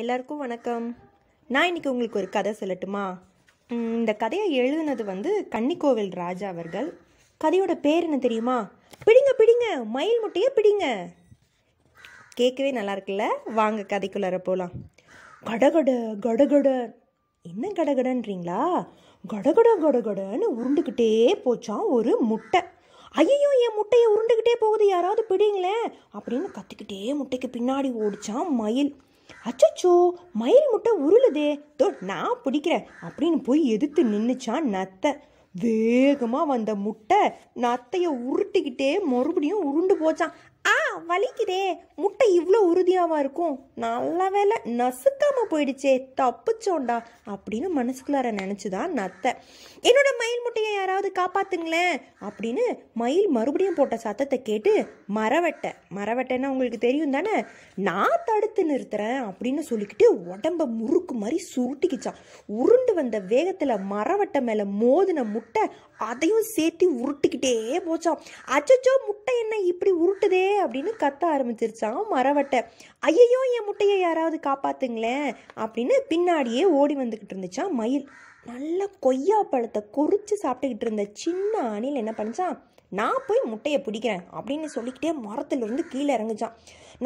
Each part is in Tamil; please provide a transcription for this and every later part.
எல்லாருக்கும் வணக்கம் நான் இன்றைக்கி உங்களுக்கு ஒரு கதை சொல்லட்டுமா இந்த கதையை எழுதினது வந்து கன்னிக்கோவில் ராஜா அவர்கள் கதையோட பேர் என்ன தெரியுமா பிடிங்க பிடிங்க மயில் முட்டையை பிடிங்க கேட்கவே நல்லா இருக்குல்ல வாங்க கதைக்குள்ளார போகலாம் கடகட கடகட என்ன கடகடன்றீங்களா கடகட கடகடன்னு உருண்டுக்கிட்டே போச்சான் ஒரு முட்டை ஐயோ என் முட்டையை உருண்டுக்கிட்டே போகுது யாராவது பிடிங்களேன் அப்படின்னு கத்திக்கிட்டே முட்டைக்கு பின்னாடி ஓடிச்சான் மயில் அச்சோ மயில் முட்டை உருளுதே தோ நான் பிடிக்கிறேன் அப்படின்னு போய் எதிர்த்து நின்றுச்சான் நத்தை வேகமாக வந்த முட்டை நத்தையை உருட்டிக்கிட்டே மறுபடியும் உருண்டு போச்சான் வலிக்குதே முட்டை இவ்வளோ உறுதியாவா இருக்கும் நல்ல வேலை நசுக்காம போயிடுச்சே தப்புச்சோண்டா அப்படின்னு மனசுக்குள்ளார நினச்சிதான் நத்த என்னோட மயில் முட்டையை யாராவது காப்பாத்துங்களேன் அப்படின்னு மயில் மறுபடியும் போட்ட சத்தத்தை கேட்டு மரவட்டை மரவட்டைன்னா உங்களுக்கு தெரியும் தானே நான் தடுத்து நிறுத்துறேன் அப்படின்னு சொல்லிக்கிட்டு உடம்ப முறுக்கு மாதிரி சுருட்டிக்கிச்சான் உருண்டு வந்த வேகத்தில் மரவட்டை மேலே மோதின முட்டை அதையும் சேர்த்து உருட்டிக்கிட்டே போச்சான் அச்சோ முட்டை என்ன இப்படி உருட்டுதே அப்படின்னு அப்படின்னு கத்த ஆரம்பிச்சிருச்சான் மரவட்டை ஐயோ என் முட்டையை யாராவது காப்பாத்துங்களேன் அப்படின்னு பின்னாடியே ஓடி வந்துக்கிட்டு இருந்துச்சான் மயில் நல்லா கொய்யா பழத்தை கொறிச்சு சாப்பிட்டுக்கிட்டு இருந்த சின்ன அணில் என்ன பண்ணிச்சான் நான் போய் முட்டையை பிடிக்கிறேன் அப்படின்னு சொல்லிக்கிட்டே மரத்துலேருந்து கீழே இறங்குச்சான்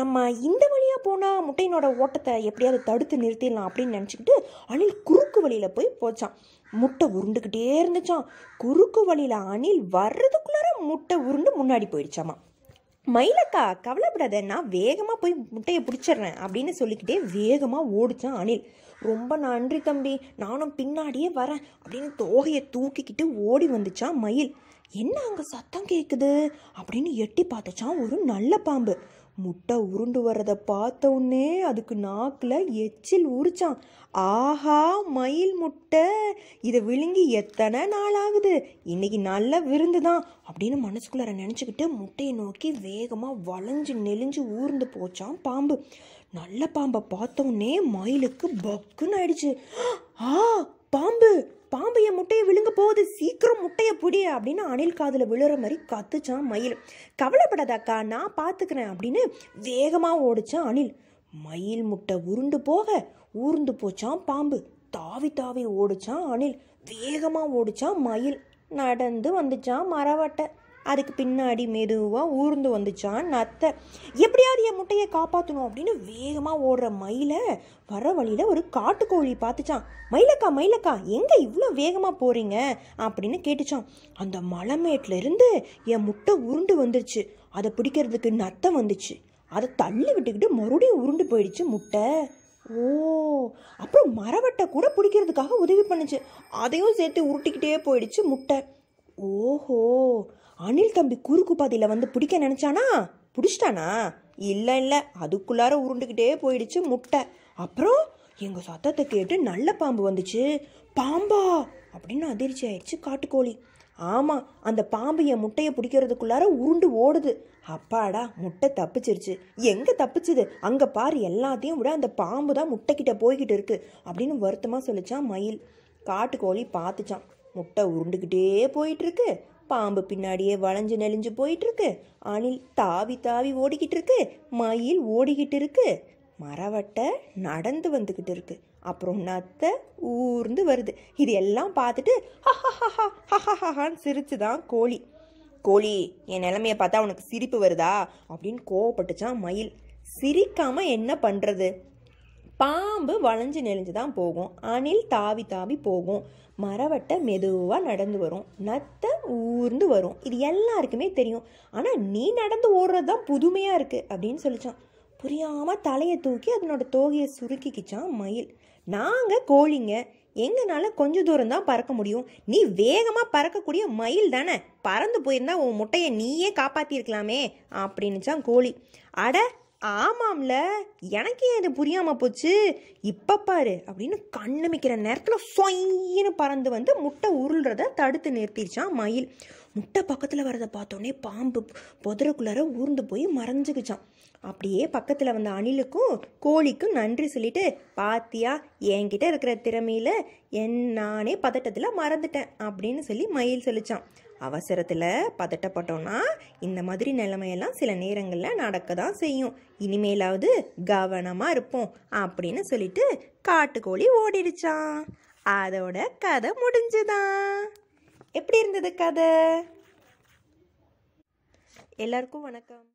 நம்ம இந்த வழியாக போனால் முட்டையினோட ஓட்டத்தை எப்படியாவது தடுத்து நிறுத்திடலாம் அப்படின்னு நினச்சிக்கிட்டு அணில் குறுக்கு வழியில் போய் போச்சான் முட்டை உருண்டுக்கிட்டே இருந்துச்சான் குறுக்கு வழியில் அணில் வர்றதுக்குள்ளார முட்டை உருண்டு முன்னாடி போயிடுச்சாமா மயிலக்கா கவலைப்படாத நான் வேகமாக போய் முட்டையை பிடிச்சிடுறேன் அப்படின்னு சொல்லிக்கிட்டே வேகமாக ஓடிச்சான் அனில் ரொம்ப நன்றி தம்பி நானும் பின்னாடியே வரேன் அப்படின்னு தோகையை தூக்கிக்கிட்டு ஓடி வந்துச்சான் மயில் என்ன அங்கே சத்தம் கேட்குது அப்படின்னு எட்டி பார்த்துச்சான் ஒரு நல்ல பாம்பு முட்டை உருண்டு வர்றதை பார்த்த உடனே அதுக்கு நாக்கில் எச்சில் உரிச்சான் ஆஹா மயில் முட்டை இதை விழுங்கி எத்தனை நாள் ஆகுது இன்னைக்கு நல்ல விருந்து தான் அப்படின்னு மனசுக்குள்ளார நினச்சிக்கிட்டு முட்டையை நோக்கி வேகமாக வளைஞ்சு நெளிஞ்சு ஊர்ந்து போச்சான் பாம்பு நல்ல பாம்பை பார்த்தோன்னே மயிலுக்கு பக்குன்னு ஆயிடுச்சு ஆ பாம்பு பாம்பு என் முட்டையை விழுங்க போகுது சீக்கிரம் முட்டையை புடி அப்படின்னு அணில் காதில் விழுற மாதிரி கத்துச்சான் மயில் கவலைப்படாதாக்கா நான் பார்த்துக்கிறேன் அப்படின்னு வேகமாக ஓடிச்சான் அணில் மயில் முட்டை உருண்டு போக ஊர்ந்து போச்சான் பாம்பு தாவி தாவி ஓடிச்சான் அணில் வேகமாக ஓடிச்சான் மயில் நடந்து வந்துச்சான் மரவட்டை அதுக்கு பின்னாடி மெதுவாக ஊர்ந்து வந்துச்சான் நத்தை எப்படியாவது என் முட்டையை காப்பாற்றணும் அப்படின்னு வேகமாக ஓடுற மயிலை வர வழியில் ஒரு காட்டுக்கோழி பார்த்துச்சான் மயிலக்கா மயிலக்கா எங்கே இவ்வளோ வேகமாக போகிறீங்க அப்படின்னு கேட்டுச்சான் அந்த மலைமேட்டிலேருந்து என் முட்டை உருண்டு வந்துருச்சு அதை பிடிக்கிறதுக்கு நத்தம் வந்துச்சு அதை தள்ளி விட்டுக்கிட்டு மறுபடியும் உருண்டு போயிடுச்சு முட்டை ஓ அப்புறம் மரவட்டை கூட பிடிக்கிறதுக்காக உதவி பண்ணுச்சு அதையும் சேர்த்து உருட்டிக்கிட்டே போயிடுச்சு முட்டை ஓஹோ அனில் தம்பி குறுக்கு பாதையில் வந்து பிடிக்க நினச்சானா பிடிச்சிட்டானா இல்லை இல்லை அதுக்குள்ளார உருண்டுக்கிட்டே போயிடுச்சு முட்டை அப்புறம் எங்கள் சத்தத்தை கேட்டு நல்ல பாம்பு வந்துச்சு பாம்பா அப்படின்னு அதிர்ச்சி ஆயிடுச்சு காட்டுக்கோழி ஆமாம் அந்த பாம்பு என் முட்டையை பிடிக்கிறதுக்குள்ளார உருண்டு ஓடுது அப்பாடா முட்டை தப்பிச்சிருச்சு எங்கே தப்பிச்சுது அங்கே பாரு எல்லாத்தையும் விட அந்த பாம்பு தான் முட்டைக்கிட்ட போய்கிட்டு இருக்குது அப்படின்னு வருத்தமாக சொல்லிச்சான் மயில் காட்டுக்கோழி பார்த்துச்சான் முட்டை உருண்டுக்கிட்டே போயிட்டுருக்கு பாம்பு பின்னாடியே வளைஞ்சு நெளிஞ்சு போயிட்டுருக்கு அணில் தாவி தாவி ஓடிக்கிட்டு இருக்கு மயில் ஓடிக்கிட்டு இருக்கு மரவட்டை நடந்து வந்துக்கிட்டு இருக்கு அப்புறம் நத்தை ஊர்ந்து வருது இது எல்லாம் பார்த்துட்டு ஹஹஹா ஹஹஹான்னு தான் கோழி கோழி என் நிலமையை பார்த்தா உனக்கு சிரிப்பு வருதா அப்படின்னு கோவப்பட்டுச்சான் மயில் சிரிக்காமல் என்ன பண்ணுறது பாம்பு வளைஞ்சு நெளிஞ்சு தான் போகும் அணில் தாவி தாவி போகும் மரவட்டை மெதுவாக நடந்து வரும் நத்தை ஊர்ந்து வரும் இது எல்லாருக்குமே தெரியும் ஆனால் நீ நடந்து ஓடுறது தான் புதுமையாக இருக்குது அப்படின்னு சொல்லிச்சான் புரியாமல் தலையை தூக்கி அதனோட தோகையை சுருக்கிக்கிச்சான் மயில் நாங்கள் கோழிங்க எங்கனால கொஞ்ச தூரம் தான் பறக்க முடியும் நீ வேகமாக பறக்கக்கூடிய மயில் தானே பறந்து போயிருந்தா உன் முட்டையை நீயே காப்பாற்றிருக்கலாமே அப்படின்னுச்சான் கோழி அட ஆமாம்ல எனக்கு ஏன் இது புரியாமல் போச்சு இப்போ பாரு அப்படின்னு கண்ணமிக்கிற நேரத்தில் சொயின்னு பறந்து வந்து முட்டை உருள்றத தடுத்து நிறுத்திடுச்சான் மயில் முட்டை பக்கத்தில் வரதை பார்த்தோன்னே பாம்பு புதருக்குள்ளார ஊர்ந்து போய் மறைஞ்சுக்குச்சான் அப்படியே பக்கத்தில் வந்த அணிலுக்கும் கோழிக்கும் நன்றி சொல்லிட்டு பாத்தியா என்கிட்ட இருக்கிற திறமையில் என் நானே பதட்டத்தில் மறந்துட்டேன் அப்படின்னு சொல்லி மயில் சொல்லிச்சான் அவசரத்தில் பதட்டப்பட்டோன்னா இந்த மாதிரி நிலைமையெல்லாம் சில நேரங்களில் நடக்க தான் செய்யும் இனிமேலாவது கவனமாக இருப்போம் அப்படின்னு சொல்லிட்டு காட்டுக்கோழி ஓடிடுச்சான் அதோட கதை முடிஞ்சுதான் எப்படி இருந்தது கதை எல்லாருக்கும் வணக்கம்